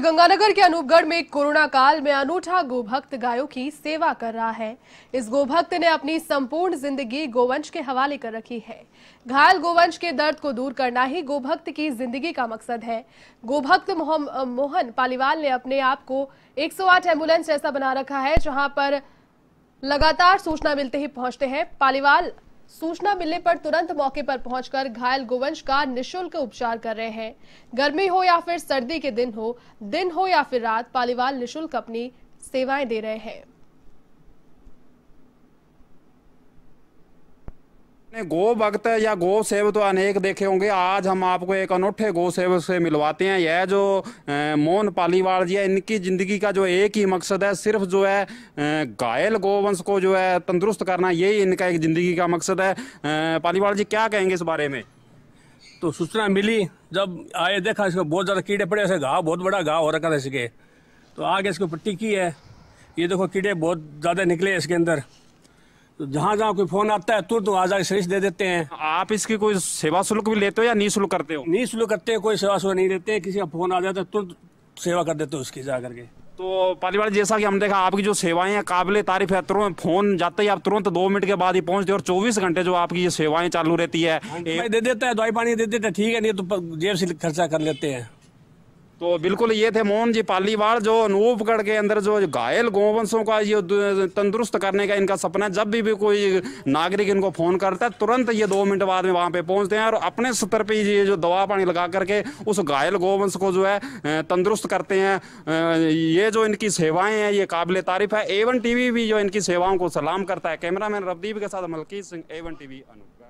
गंगानगर के अनूपगढ़ में कोरोना काल में अनूठा गोभक्त गायों की सेवा कर रहा है इस गोभक्त ने अपनी संपूर्ण जिंदगी गोवंश के हवाले कर रखी है घायल गोवंश के दर्द को दूर करना ही गोभक्त की जिंदगी का मकसद है गोभक्त मोहन पालीवाल ने अपने आप को 108 एम्बुलेंस जैसा बना रखा है जहां पर लगातार सूचना मिलते ही पहुंचते हैं पालीवाल सूचना मिलने पर तुरंत मौके पर पहुंचकर घायल गोवंश का निशुल्क उपचार कर रहे हैं गर्मी हो या फिर सर्दी के दिन हो दिन हो या फिर रात पालीवाल निशुल्क अपनी सेवाएं दे रहे हैं गो भक्त या गो सेव तो अनेक देखे होंगे आज हम आपको एक अनोखे गो सेव से मिलवाते हैं यह जो मोहन पालीवाल जी है इनकी ज़िंदगी का जो एक ही मकसद है सिर्फ जो है घायल गोवंश को जो है तंदुरुस्त करना यही इनका एक ज़िंदगी का मकसद है पालीवाल जी क्या कहेंगे इस बारे में तो सूचना मिली जब आए देखा इसको बहुत ज़्यादा कीड़े पड़े ऐसे घाव बहुत बड़ा घाव हो रखा था इसके तो आगे इसको पट्टी की है ये देखो कीड़े बहुत ज़्यादा निकले इसके अंदर तो जहाँ जहाँ कोई फोन आता है तुरंत वहाँ जाकर सर्विस दे देते हैं आप इसकी कोई सेवा शुल्क भी लेते हो या निःशुल्क करते हो निःशुल्क करते हैं कोई सेवा शुल्क नहीं लेते किसी का फोन आ जाता है तुरंत सेवा कर देते हो उसकी जा करके तो बार जैसा कि हम देखा आपकी जो सेवाएं हैं काबिल तारीफ है तुरंत फोन जाते ही आप तुरंत दो मिनट के बाद ही पहुंचते और 24 घंटे जो आपकी ये सेवाएं चालू रहती है हाँ दे देता है दवाई पानी दे देता है ठीक है नहीं तो जेब से खर्चा कर लेते हैं तो बिल्कुल ये थे मोहन जी पालीवाल जो अनूपगढ़ के अंदर जो घायल गोवंशों का ये तंदुरुस्त करने का इनका सपना है जब भी, भी कोई नागरिक इनको फ़ोन करता है तुरंत ये दो मिनट बाद में वहाँ पे पहुँचते हैं और अपने स्तर पर ये जो दवा पानी लगा करके उस घायल गोवंश को जो है तंदुरुस्त करते हैं ये जो इनकी सेवाएँ हैं ये काबिल तारीफ़ है एवन टी भी जो इनकी सेवाओं को सलाम करता है कैमरा मैन रवदीप के साथ Malkit Singh Avon T we